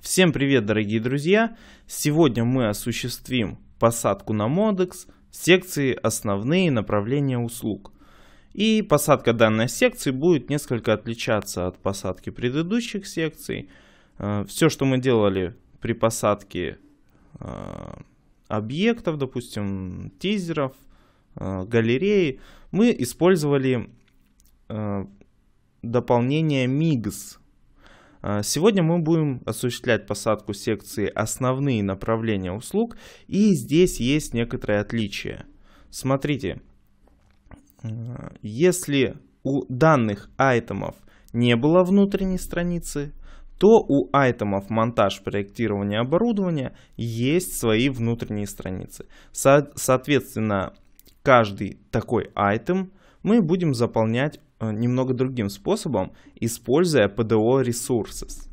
Всем привет, дорогие друзья! Сегодня мы осуществим посадку на модекс секции «Основные направления услуг». И посадка данной секции будет несколько отличаться от посадки предыдущих секций. Э, Все, что мы делали при посадке э, объектов, допустим, тизеров, э, галереи, мы использовали дополнение MIGS – а, сегодня мы будем осуществлять посадку секции «Основные направления услуг», и здесь есть некоторые отличия. Смотрите, э, если у данных айтемов не было внутренней страницы, то у айтемов монтаж, проектирование оборудования есть свои внутренние страницы. Со соответственно, каждый такой айтем мы будем заполнять Э, немного другим способом, используя PDO Resources.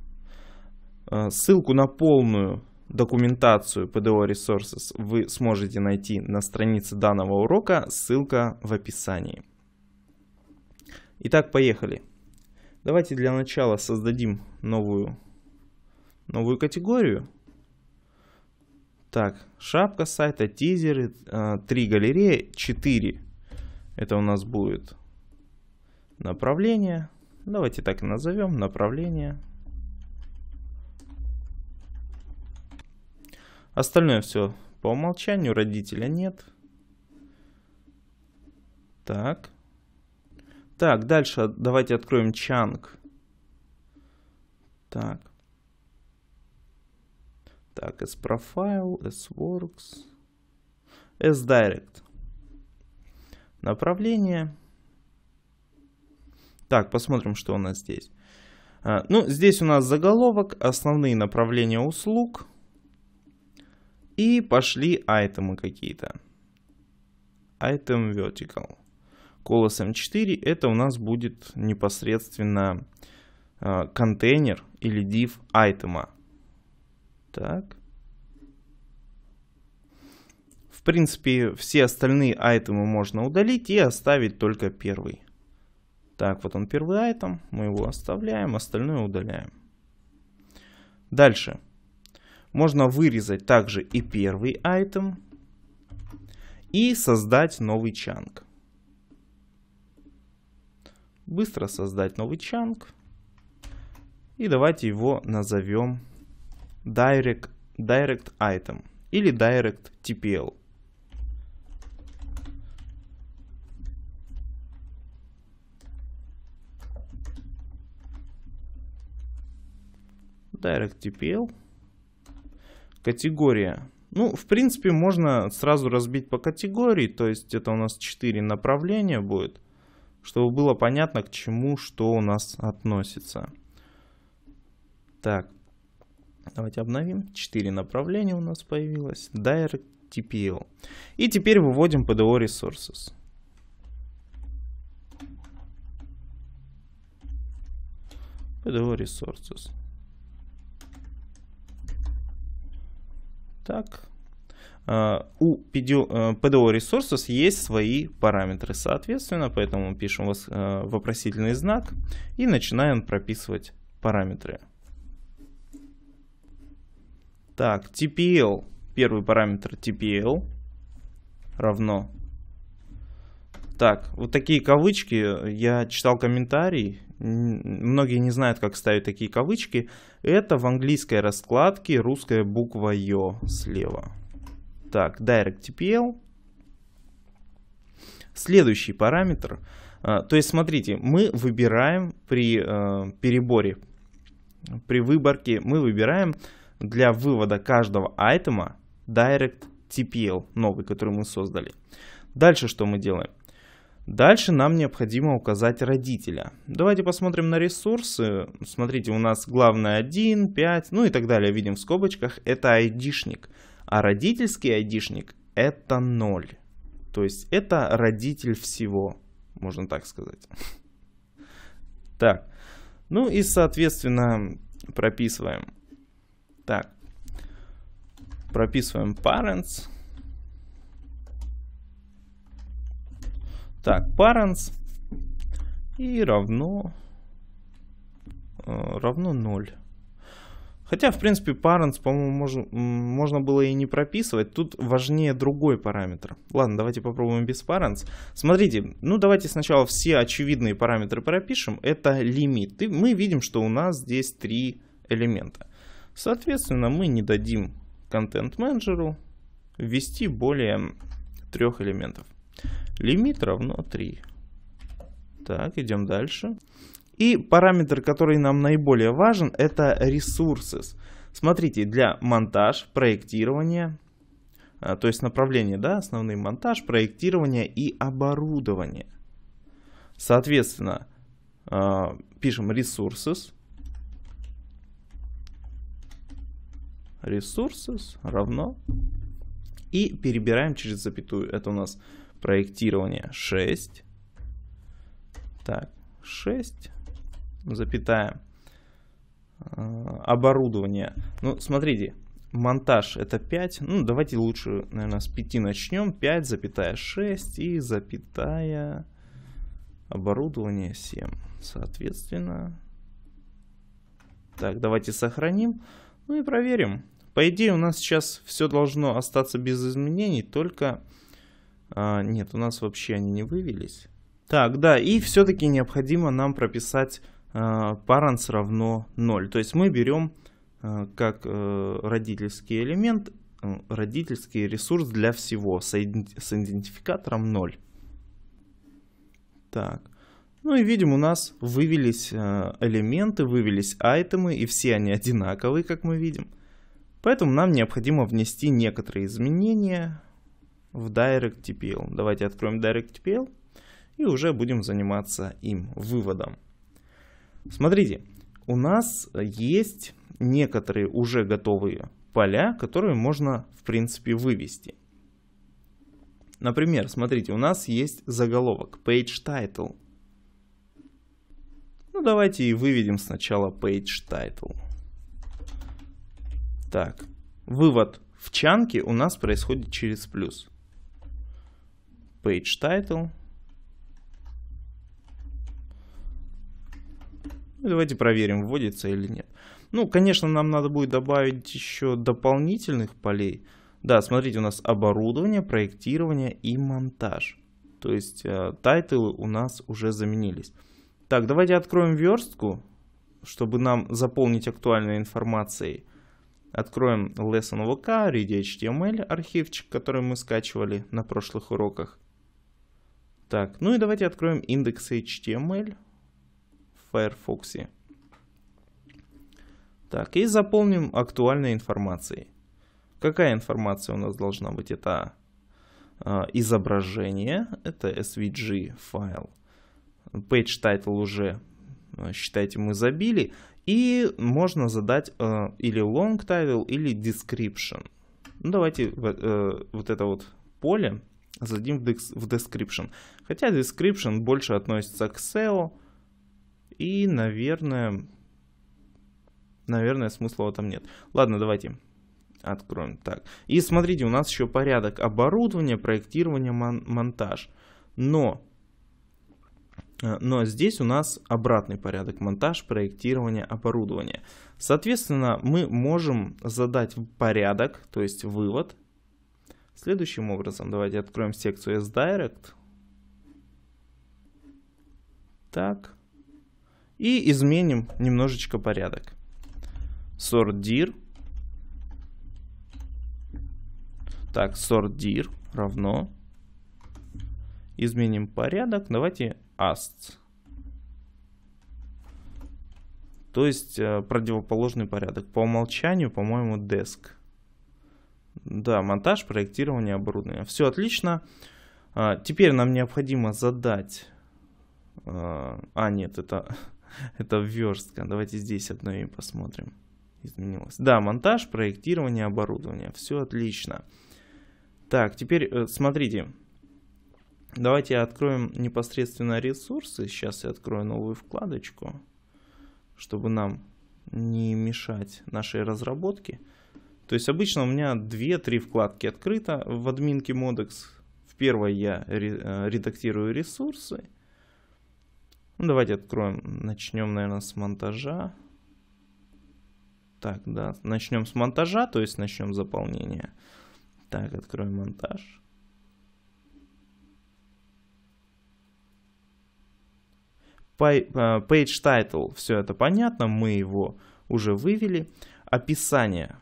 Э, ссылку на полную документацию PDO Resources вы сможете найти на странице данного урока, ссылка в описании. Итак, поехали. Давайте для начала создадим новую, новую категорию. Так, шапка сайта, тизеры, э, три галереи, четыре. Это у нас будет направление. Давайте так и назовем направление. Остальное все по умолчанию, родителя нет. Так. Так, дальше давайте откроем чанг. Так. Так, s-profile, s-works, s-direct. Направление. Направление. Так, посмотрим, что у нас здесь. А, ну, здесь у нас заголовок, основные направления услуг. И пошли айтемы какие-то. Item Vertical. Colors M4 это у нас будет непосредственно а, контейнер или div айтема. Так. В принципе, все остальные айтемы можно удалить и оставить только первый. Так, вот он первый айтем, мы его оставляем, остальное удаляем. Дальше. Можно вырезать также и первый айтем и создать новый чанг. Быстро создать новый чанг. И давайте его назовем direct, direct item или direct TPL. DirectTPL. Категория. Ну, в принципе, можно сразу разбить по категории, то есть это у нас 4 направления будет, чтобы было понятно, к чему что у нас относится. Так, давайте обновим. 4 направления у нас появилось. Direct TPL. И теперь выводим PDO Resources. PDO Resources. Так. А, у PDO Resources э, есть свои параметры, соответственно, поэтому пишем э, вопросительный знак и начинаем прописывать параметры. Так, TPL, первый параметр TPL равно. Так, вот такие кавычки, я читал комментарий, многие не знают, как ставить такие кавычки, это в английской раскладке русская буква Ё слева. Так, DirectTPL. Следующий параметр. А, то есть, смотрите, мы выбираем при э, переборе, при выборке, мы выбираем для вывода каждого айтема DirectTPL, новый, который мы создали. Дальше что мы делаем? Дальше нам необходимо указать родителя. Давайте посмотрим на ресурсы. Смотрите, у нас главное 1, 5, ну и так далее. Видим в скобочках, это айдишник. А родительский айдишник это 0. То есть это родитель всего, можно так сказать. Так, ну и соответственно прописываем. Так, прописываем parents. Так, parents и равно, э, равно 0. Хотя, в принципе, parents, по-моему, можно, можно было и не прописывать. Тут важнее другой параметр. Ладно, давайте попробуем без parents. Смотрите, ну давайте сначала все очевидные параметры пропишем. Это лимит. мы видим, что у нас здесь три элемента. Соответственно, мы не дадим контент-менеджеру ввести более трех элементов. Лимит равно 3. Так, идем дальше. И параметр, который нам наиболее важен, это ресурсы. Смотрите, для монтаж, проектирования, а, то есть направления, да, основные монтаж, проектирование и оборудование. Соответственно, а, пишем ресурсы, ресурсы равно. И перебираем через запятую. Это у нас проектирования 6. Так, 6, запятая. А, оборудование. Ну, смотрите, монтаж это 5. Ну, давайте лучше, наверное, с 5 начнем. 5, запятая 6 и запятая оборудование 7. Соответственно, так, давайте сохраним. Ну и проверим. По идее, у нас сейчас все должно остаться без изменений, только а, нет, у нас вообще они не вывелись. Так, да, и все-таки необходимо нам прописать а, parents равно 0. То есть мы берем а, как а, родительский элемент э, родительский ресурс для всего с, с идентификатором 0. Так. Ну и видим, у нас вывелись э, элементы, вывелись айтемы, и все они одинаковые, как мы видим. Поэтому нам необходимо внести некоторые изменения в DirectTPL. Давайте откроем DirectTPL и уже будем заниматься им, выводом. Смотрите, у нас есть некоторые уже готовые поля, которые можно, в принципе, вывести. Например, смотрите, у нас есть заголовок Page Title. Ну, давайте и выведем сначала Page Title. Так, вывод в чанке у нас происходит через плюс page title. Ну, давайте проверим, вводится или нет. Ну, конечно, нам надо будет добавить еще дополнительных полей. Да, смотрите, у нас оборудование, проектирование и монтаж. То есть э, тайтлы у нас уже заменились. Так, давайте откроем верстку, чтобы нам заполнить актуальной информацией. Откроем lesson.vk, read.html архивчик, который мы скачивали на прошлых уроках. Так, ну и давайте откроем индекс HTML в Firefox. Так, и заполним актуальной информацией. Какая информация у нас должна быть? Это э, изображение, это SVG файл. Page title уже, а, считайте, мы забили. И можно задать э, или long title, или description. Ну, давайте э, вот это вот поле зададим в description. Хотя description больше относится к SEO. И, наверное, наверное, смысла в этом нет. Ладно, давайте откроем. Так. И смотрите, у нас еще порядок оборудования, проектирования, мон монтаж. Но, э, но здесь у нас обратный порядок. Монтаж, проектирование, оборудование. Соответственно, мы можем задать порядок, то есть вывод, Следующим образом, давайте откроем секцию S-Direct. Так. И изменим немножечко порядок. Sort dir. Так, sort dir равно. Изменим порядок. Давайте asts. То есть э, противоположный порядок. По умолчанию, по-моему, desk. Да, монтаж, проектирование, оборудование. Все отлично. А, теперь нам необходимо задать... А, а нет, это, это верстка. Давайте здесь одно и посмотрим. Изменилось. Да, монтаж, проектирование, оборудование. Все отлично. Так, теперь э, смотрите. Давайте откроем непосредственно ресурсы. Сейчас я открою новую вкладочку, чтобы нам не мешать нашей разработке. То есть обычно у меня 2-3 вкладки открыто в админке Modex. В первой я э, редактирую ресурсы. Ну, давайте откроем, начнем, наверное, с монтажа. Так, да, начнем с монтажа, то есть начнем заполнение. Так, откроем монтаж. Э, page title, все это понятно, мы его уже вывели. Описание.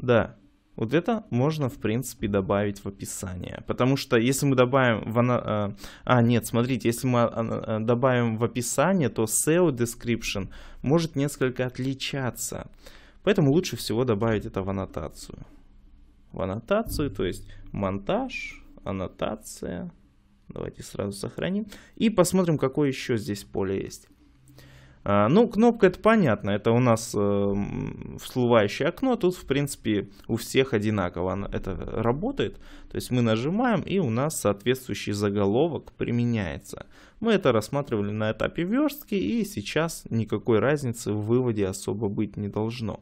Да, вот это можно, в принципе, добавить в описание. Потому что если мы добавим в... Ана... Э, а, нет, смотрите, если мы а, э, э, добавим в описание, то SEO description может несколько отличаться. Поэтому лучше всего добавить это в аннотацию. В аннотацию, то есть монтаж, аннотация. Давайте сразу сохраним. И посмотрим, какое еще здесь поле есть. А, ну, кнопка это понятно, это у нас э, всплывающее окно, тут в принципе у всех одинаково это работает. То есть мы нажимаем и у нас соответствующий заголовок применяется. Мы это рассматривали на этапе верстки и сейчас никакой разницы в выводе особо быть не должно.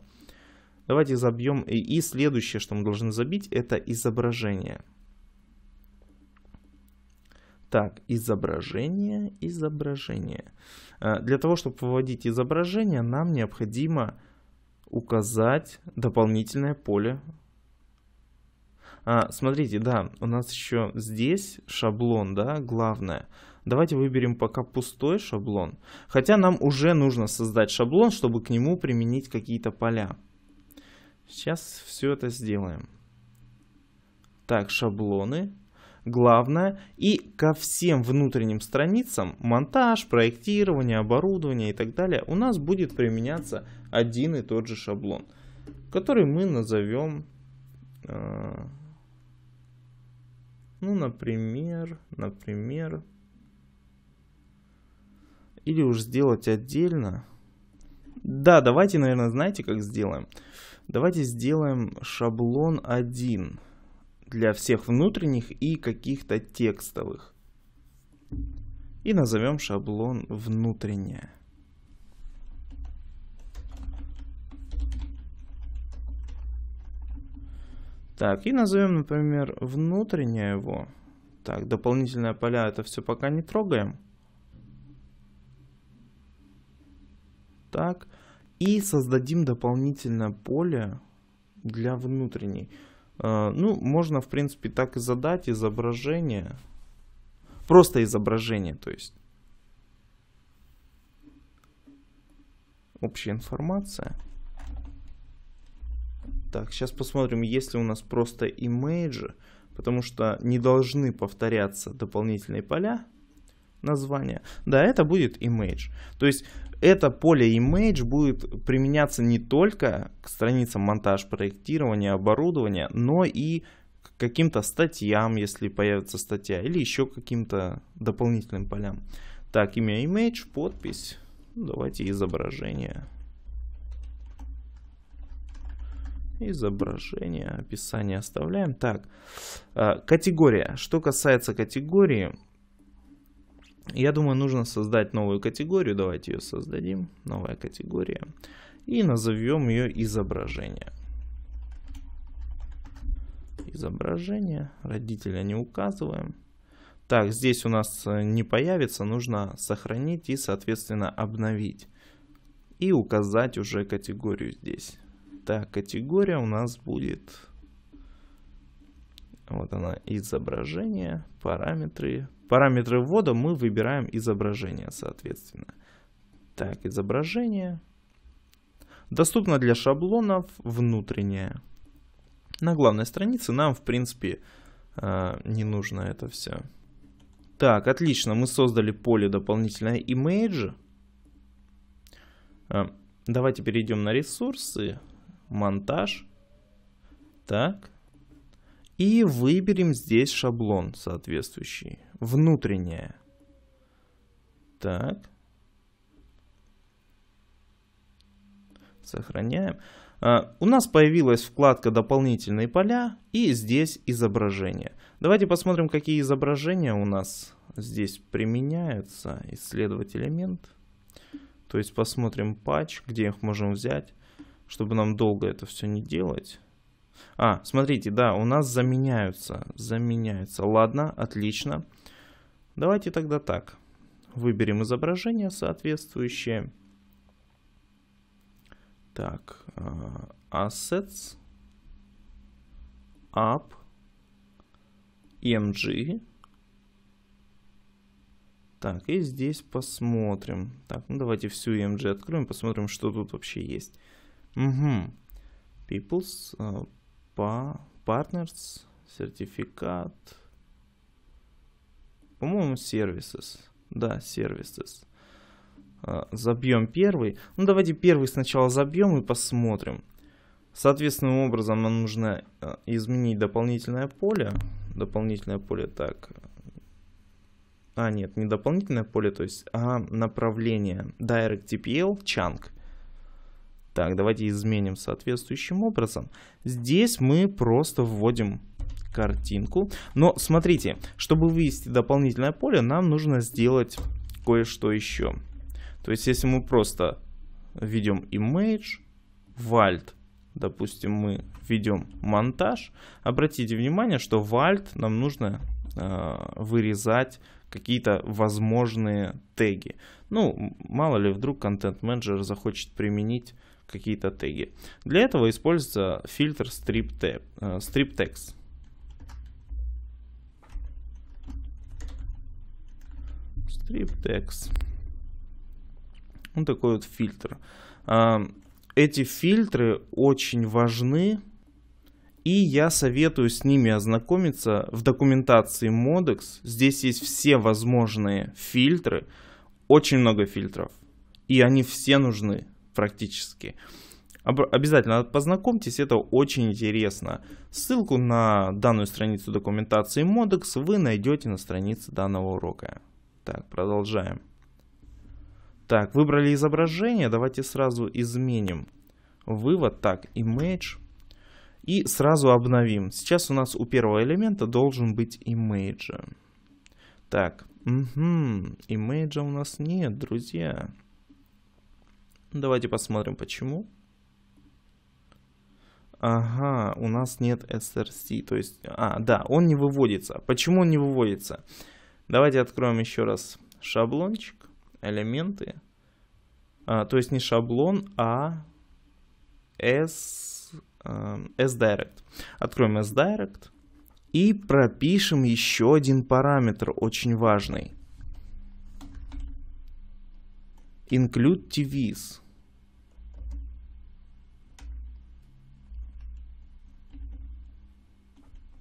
Давайте забьем и, и следующее, что мы должны забить, это изображение. Так, изображение, изображение. Э, для того, чтобы выводить изображение, нам необходимо указать дополнительное поле. А, смотрите, да, у нас еще здесь шаблон, да, главное. Давайте выберем пока пустой шаблон. Хотя нам уже нужно создать шаблон, чтобы к нему применить какие-то поля. Сейчас все это сделаем. Так, шаблоны. Шаблоны главное, и ко всем внутренним страницам, монтаж, проектирование, оборудование и так далее, у нас будет применяться один и тот же шаблон, который мы назовем, э, ну, например, например, или уж сделать отдельно. Да, давайте, наверное, знаете, как сделаем? Давайте сделаем шаблон 1 для всех внутренних и каких-то текстовых. И назовем шаблон внутренняя. Так, и назовем, например, внутреннее его. Так, дополнительные поля это все пока не трогаем. Так, и создадим дополнительное поле для внутренней. А, ну, можно, в принципе, так и задать изображение. Просто изображение, то есть. Общая информация. Так, сейчас посмотрим, есть ли у нас просто имейджи, потому что не должны повторяться дополнительные поля названия. Да, это будет image. То есть это поле Image будет применяться не только к страницам монтаж, проектирования, оборудования, но и к каким-то статьям, если появится статья, или еще каким-то дополнительным полям. Так, имя Image, подпись, ну, давайте изображение. Изображение, описание оставляем. Так, э, категория. Что касается категории, я думаю, нужно создать новую категорию. Давайте ее создадим. Новая категория. И назовем ее изображение. Изображение. Родителя не указываем. Так, здесь у нас э, не появится. Нужно сохранить и, соответственно, обновить. И указать уже категорию здесь. Так, категория у нас будет... Вот она, изображение, параметры, Параметры ввода мы выбираем изображение, соответственно. Так, изображение. Доступно для шаблонов внутреннее. На главной странице нам, в принципе, э, не нужно это все. Так, отлично, мы создали поле дополнительное image. Э, давайте перейдем на ресурсы, монтаж. Так. И выберем здесь шаблон соответствующий внутреннее. Так. Сохраняем. А, у нас появилась вкладка «Дополнительные поля» и здесь изображение. Давайте посмотрим, какие изображения у нас здесь применяются. Исследовать элемент. То есть посмотрим патч, где их можем взять, чтобы нам долго это все не делать. А, смотрите, да, у нас заменяются. Заменяются. Ладно, отлично. Отлично. Давайте тогда так. Выберем изображение соответствующее. Так, э, Assets, App, MG. Так, и здесь посмотрим. Так, ну давайте всю MG откроем, посмотрим, что тут вообще есть. Угу. People's, uh, Partners, сертификат, по-моему, services. Да, services. А, забьем первый. Ну, давайте первый сначала забьем и посмотрим. Соответственным образом нам нужно а, изменить дополнительное поле. Дополнительное поле, так. А, нет, не дополнительное поле, то есть, а направление DirectTPL Chunk. Так, давайте изменим соответствующим образом. Здесь мы просто вводим картинку. Но смотрите, чтобы вывести дополнительное поле, нам нужно сделать кое-что еще. То есть, если мы просто введем image, вальт, допустим, мы введем монтаж, обратите внимание, что вальт нам нужно э, вырезать какие-то возможные теги. Ну, мало ли, вдруг контент-менеджер захочет применить какие-то теги. Для этого используется фильтр strip, tab, э, strip text. StripTex. Вот такой вот фильтр. А, эти фильтры очень важны, и я советую с ними ознакомиться в документации Modex. Здесь есть все возможные фильтры, очень много фильтров, и они все нужны практически. Обязательно познакомьтесь, это очень интересно. Ссылку на данную страницу документации Modex вы найдете на странице данного урока. Так, продолжаем. Так, выбрали изображение. Давайте сразу изменим вывод. Так, image. И сразу обновим. Сейчас у нас у первого элемента должен быть image. Так, угу, имейджа у нас нет, друзья. Давайте посмотрим, почему. Ага, у нас нет src, то есть, а, да, он не выводится. Почему он не выводится? Давайте откроем еще раз шаблончик, элементы. А, то есть не шаблон, а S, э, s Откроем sdirect и пропишем еще один параметр, очень важный. Include TVs.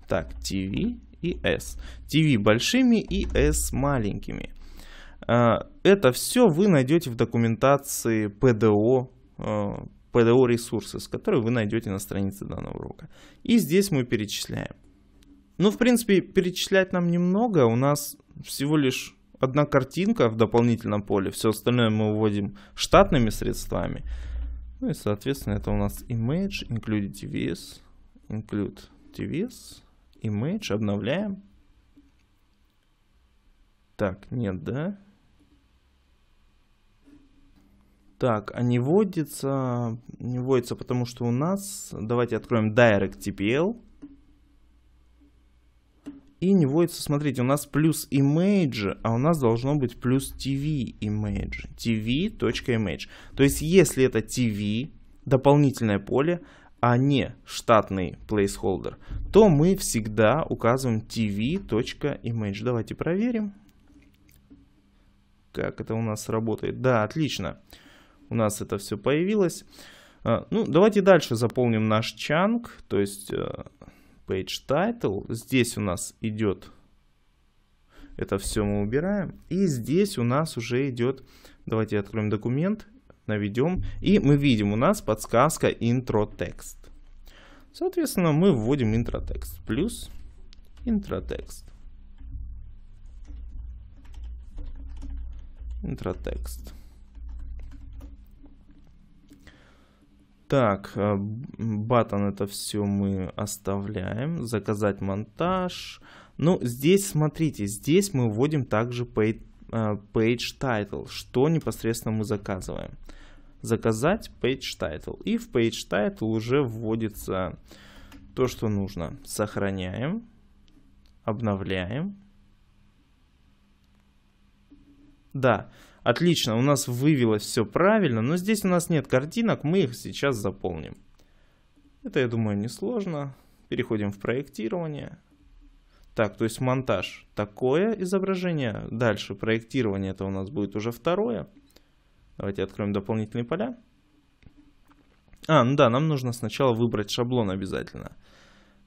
Так, TV и S. TV большими и S маленькими. А, это все вы найдете в документации PDO, а, PDO ресурсы, которые вы найдете на странице данного урока. И здесь мы перечисляем. Ну, в принципе, перечислять нам немного. У нас всего лишь одна картинка в дополнительном поле. Все остальное мы выводим штатными средствами. Ну и, соответственно, это у нас image, include tvs, include tvs, image, обновляем. Так, нет, да? Так, а не вводится, не вводится, потому что у нас, давайте откроем DirectTPL. И не вводится, смотрите, у нас плюс image, а у нас должно быть плюс tv image, tv.image. То есть, если это tv, дополнительное поле, а не штатный placeholder, то мы всегда указываем tv.image. Давайте проверим, как это у нас работает. Да, отлично. У нас это все появилось. А, ну, давайте дальше заполним наш чанг, то есть э, page title. Здесь у нас идет, это все мы убираем. И здесь у нас уже идет, давайте откроем документ наведем, и мы видим у нас подсказка Intro интротекст. Соответственно, мы вводим Intro интротекст плюс Intro Intro Интротекст. Так, э, батон это все мы оставляем. Заказать монтаж. Ну, здесь, смотрите, здесь мы вводим также paid Э, page title, что непосредственно мы заказываем. Заказать page title. И в page title уже вводится то, что нужно. Сохраняем, обновляем. Да, отлично, у нас вывелось все правильно, но здесь у нас нет картинок, мы их сейчас заполним. Это, я думаю, несложно. Переходим в проектирование. Так, то есть монтаж такое изображение. Дальше проектирование это у нас будет уже второе. Давайте откроем дополнительные поля. А, ну да, нам нужно сначала выбрать шаблон обязательно.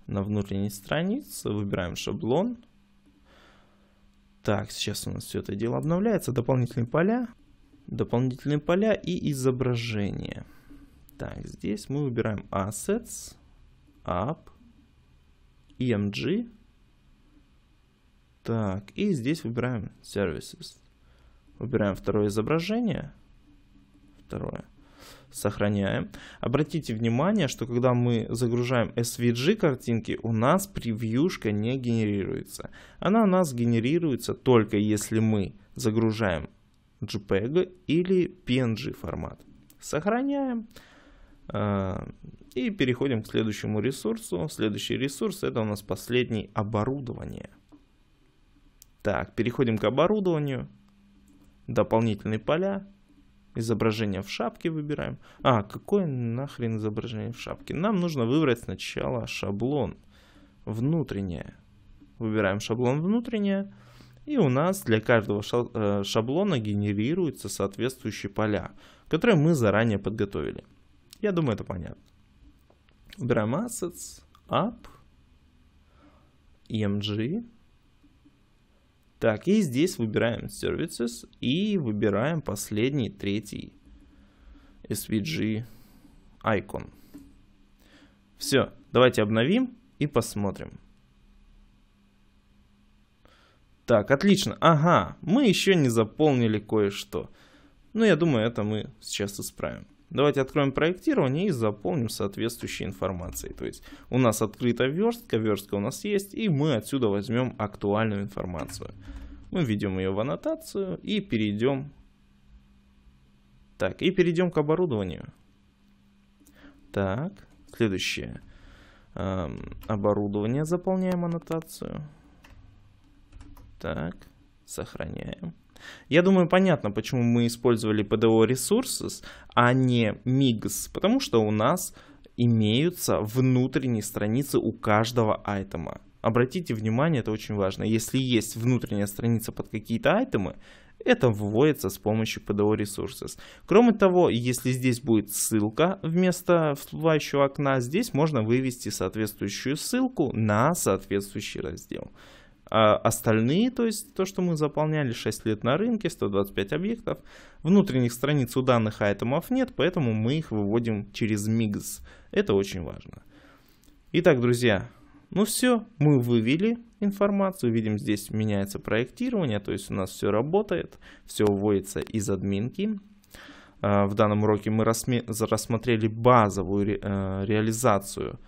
На внутренней странице выбираем шаблон. Так, сейчас у нас все это дело обновляется. Дополнительные поля. Дополнительные поля и изображение. Так, здесь мы выбираем Assets, App, EMG. Так, и здесь выбираем Services. Выбираем второе изображение. Второе. Сохраняем. Обратите внимание, что когда мы загружаем SVG картинки, у нас превьюшка не генерируется. Она у нас генерируется только если мы загружаем JPEG или PNG формат. Сохраняем. А, и переходим к следующему ресурсу. Следующий ресурс это у нас последний оборудование. Так, переходим к оборудованию. Дополнительные поля. Изображение в шапке выбираем. А, какое нахрен изображение в шапке? Нам нужно выбрать сначала шаблон. Внутреннее. Выбираем шаблон внутреннее. И у нас для каждого э, шаблона генерируются соответствующие поля, которые мы заранее подготовили. Я думаю, это понятно. Выбираем Assets, App, EMG. Так, и здесь выбираем Services и выбираем последний, третий SVG Icon. Все, давайте обновим и посмотрим. Так, отлично. Ага, мы еще не заполнили кое-что. Но ну, я думаю, это мы сейчас исправим. Давайте откроем проектирование и заполним соответствующей информацией. То есть у нас открыта верстка, верстка у нас есть, и мы отсюда возьмем актуальную информацию. Мы введем ее в аннотацию и перейдем. Так, и перейдем к оборудованию. Так, следующее. Эм, оборудование, заполняем аннотацию. Так, сохраняем. Я думаю, понятно, почему мы использовали PDO Resources, а не MIGS, потому что у нас имеются внутренние страницы у каждого айтема. Обратите внимание, это очень важно. Если есть внутренняя страница под какие-то айтемы, это вводится с помощью PDO Resources. Кроме того, если здесь будет ссылка вместо всплывающего окна, здесь можно вывести соответствующую ссылку на соответствующий раздел. А остальные, то есть то, что мы заполняли 6 лет на рынке, 125 объектов, внутренних страниц у данных айтемов нет, поэтому мы их выводим через MIGS. Это очень важно. Итак, друзья, ну все, мы вывели информацию, видим здесь меняется проектирование, то есть у нас все работает, все вводится из админки. А, в данном уроке мы рассмотрели базовую ре э, реализацию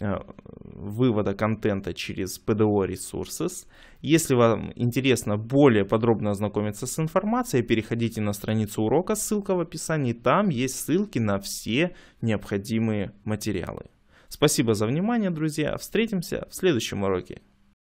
Э, вывода контента через PDO Resources. Если вам интересно более подробно ознакомиться с информацией, переходите на страницу урока, ссылка в описании, там есть ссылки на все необходимые материалы. Спасибо за внимание, друзья, встретимся в следующем уроке.